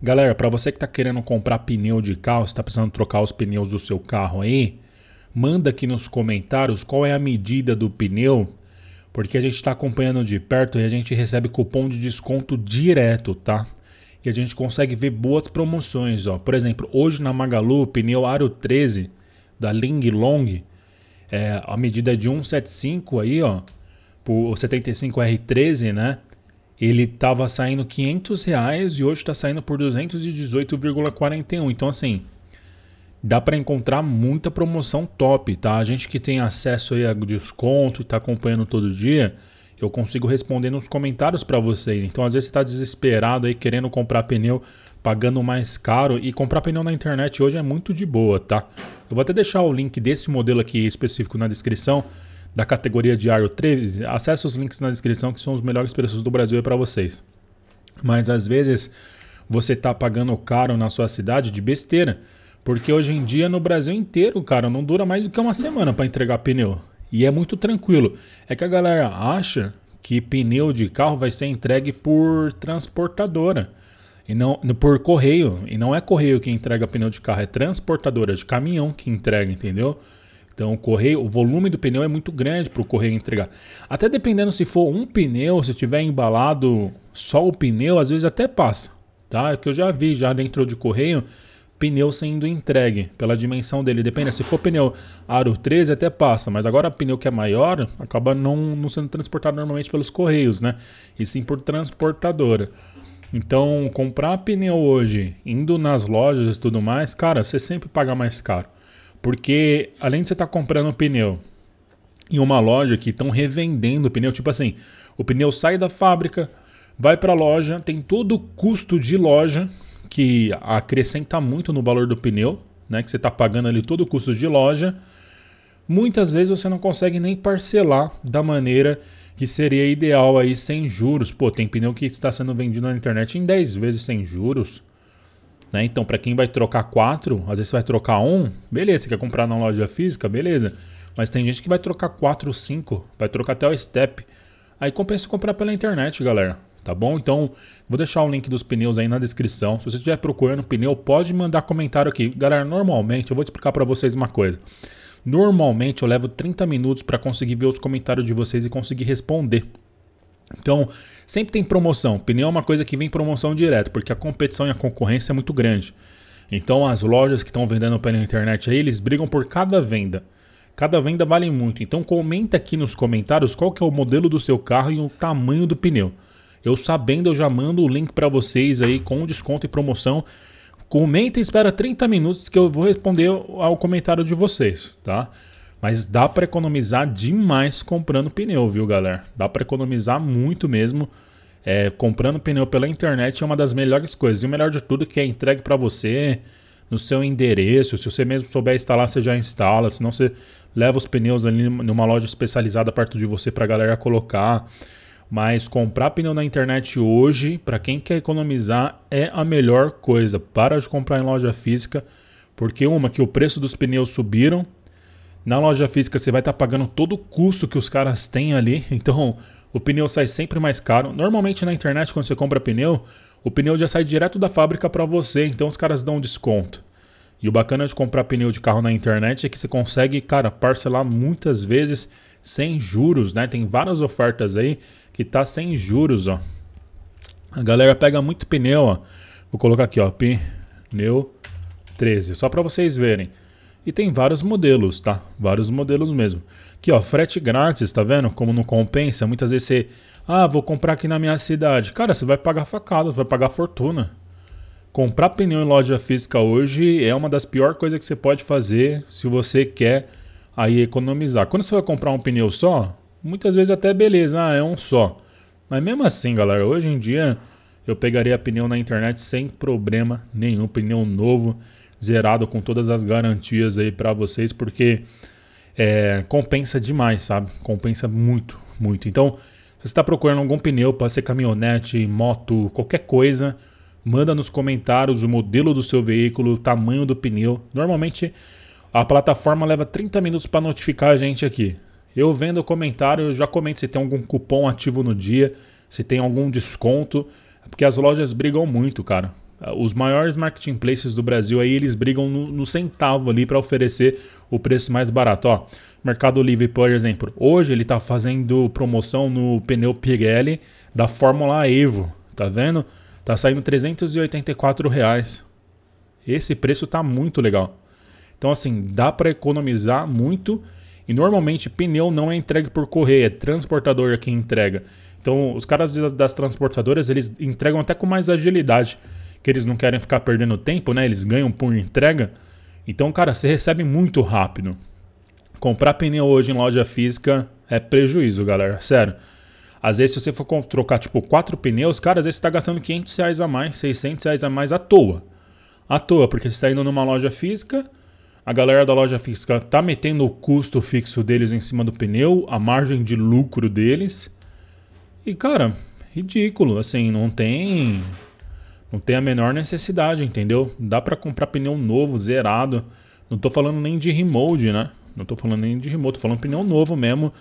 Galera, para você que está querendo comprar pneu de carro, está precisando trocar os pneus do seu carro aí, manda aqui nos comentários qual é a medida do pneu, porque a gente está acompanhando de perto e a gente recebe cupom de desconto direto, tá? E a gente consegue ver boas promoções, ó. Por exemplo, hoje na Magalu, pneu Aro 13 da Ling Long, é, a medida é de 175 aí, ó, por 75R13, né? ele estava saindo 500 reais e hoje está saindo por 218,41. Então, assim, dá para encontrar muita promoção top, tá? A gente que tem acesso aí a desconto e está acompanhando todo dia, eu consigo responder nos comentários para vocês. Então, às vezes você está desesperado aí querendo comprar pneu, pagando mais caro e comprar pneu na internet hoje é muito de boa, tá? Eu vou até deixar o link desse modelo aqui específico na descrição da categoria Diário 13, acesse os links na descrição que são os melhores preços do Brasil para vocês. Mas às vezes você está pagando caro na sua cidade de besteira, porque hoje em dia no Brasil inteiro, cara, não dura mais do que uma semana para entregar pneu. E é muito tranquilo. É que a galera acha que pneu de carro vai ser entregue por transportadora e não por correio. E não é correio que entrega pneu de carro, é transportadora de caminhão que entrega, entendeu? Então, o correio, o volume do pneu é muito grande para o correio entregar. Até dependendo se for um pneu, se tiver embalado só o pneu, às vezes até passa, tá? É que eu já vi já dentro de correio pneu sendo entregue pela dimensão dele. Depende, se for pneu aro 13 até passa, mas agora pneu que é maior acaba não, não sendo transportado normalmente pelos correios, né? E sim por transportadora. Então, comprar pneu hoje, indo nas lojas e tudo mais, cara, você sempre paga mais caro. Porque além de você estar tá comprando um pneu em uma loja que estão revendendo o pneu, tipo assim, o pneu sai da fábrica, vai para a loja, tem todo o custo de loja que acrescenta muito no valor do pneu, né, que você está pagando ali todo o custo de loja. Muitas vezes você não consegue nem parcelar da maneira que seria ideal aí sem juros. Pô, tem pneu que está sendo vendido na internet em 10 vezes sem juros, né? Então, para quem vai trocar quatro, às vezes você vai trocar um, beleza, você quer comprar na loja física, beleza. Mas tem gente que vai trocar quatro, cinco, vai trocar até o step. Aí compensa comprar pela internet, galera. Tá bom? Então, vou deixar o link dos pneus aí na descrição. Se você estiver procurando pneu, pode mandar comentário aqui. Galera, normalmente, eu vou te explicar para vocês uma coisa. Normalmente eu levo 30 minutos para conseguir ver os comentários de vocês e conseguir responder. Então, sempre tem promoção. Pneu é uma coisa que vem promoção direto, porque a competição e a concorrência é muito grande. Então, as lojas que estão vendendo na internet aí, eles brigam por cada venda. Cada venda vale muito. Então, comenta aqui nos comentários qual que é o modelo do seu carro e o tamanho do pneu. Eu sabendo, eu já mando o link para vocês aí com desconto e promoção. Comenta e espera 30 minutos que eu vou responder ao comentário de vocês, tá? Mas dá para economizar demais comprando pneu, viu, galera? Dá para economizar muito mesmo. É, comprando pneu pela internet é uma das melhores coisas. E o melhor de tudo é que é entregue para você no seu endereço. Se você mesmo souber instalar, você já instala. Se não, você leva os pneus ali numa loja especializada perto de você para a galera colocar. Mas comprar pneu na internet hoje, para quem quer economizar, é a melhor coisa. Para de comprar em loja física, porque uma que o preço dos pneus subiram na loja física você vai estar tá pagando todo o custo que os caras têm ali, então o pneu sai sempre mais caro. Normalmente na internet quando você compra pneu, o pneu já sai direto da fábrica para você, então os caras dão desconto. E o bacana de comprar pneu de carro na internet é que você consegue, cara, parcelar muitas vezes sem juros, né? Tem várias ofertas aí que tá sem juros, ó. A galera pega muito pneu, ó. Vou colocar aqui, ó, pneu 13, só para vocês verem. E tem vários modelos, tá? Vários modelos mesmo. Aqui, ó, frete grátis, tá vendo? Como não compensa, muitas vezes você... Ah, vou comprar aqui na minha cidade. Cara, você vai pagar facada, vai pagar fortuna. Comprar pneu em loja física hoje é uma das piores coisas que você pode fazer se você quer aí economizar. Quando você vai comprar um pneu só, muitas vezes até beleza, ah, é um só. Mas mesmo assim, galera, hoje em dia eu pegaria pneu na internet sem problema nenhum, pneu novo zerado com todas as garantias aí para vocês, porque é, compensa demais, sabe? Compensa muito, muito. Então, se você está procurando algum pneu, pode ser caminhonete, moto, qualquer coisa, manda nos comentários o modelo do seu veículo, o tamanho do pneu. Normalmente a plataforma leva 30 minutos para notificar a gente aqui. Eu vendo o comentário, eu já comento se tem algum cupom ativo no dia, se tem algum desconto, porque as lojas brigam muito, cara. Ah, os maiores marketing places do Brasil aí, eles brigam no, no centavo ali para oferecer o preço mais barato. Ó, Mercado Livre, por exemplo, hoje ele está fazendo promoção no pneu Pirelli da Fórmula Evo, tá vendo? Tá saindo 384 reais. Esse preço tá muito legal. Então assim, dá para economizar muito e normalmente pneu não é entregue por correio, é transportador que entrega. Então os caras das transportadoras, eles entregam até com mais agilidade que eles não querem ficar perdendo tempo, né? Eles ganham por entrega. Então, cara, você recebe muito rápido. Comprar pneu hoje em loja física é prejuízo, galera. Sério. Às vezes, se você for trocar, tipo, quatro pneus, cara, às vezes você está gastando 500 reais a mais, 600 reais a mais à toa. À toa, porque você está indo numa loja física, a galera da loja física tá metendo o custo fixo deles em cima do pneu, a margem de lucro deles. E, cara, ridículo. Assim, não tem não tem a menor necessidade, entendeu? Dá para comprar pneu novo, zerado. Não tô falando nem de remote, né? Não tô falando nem de remote, tô falando pneu novo mesmo.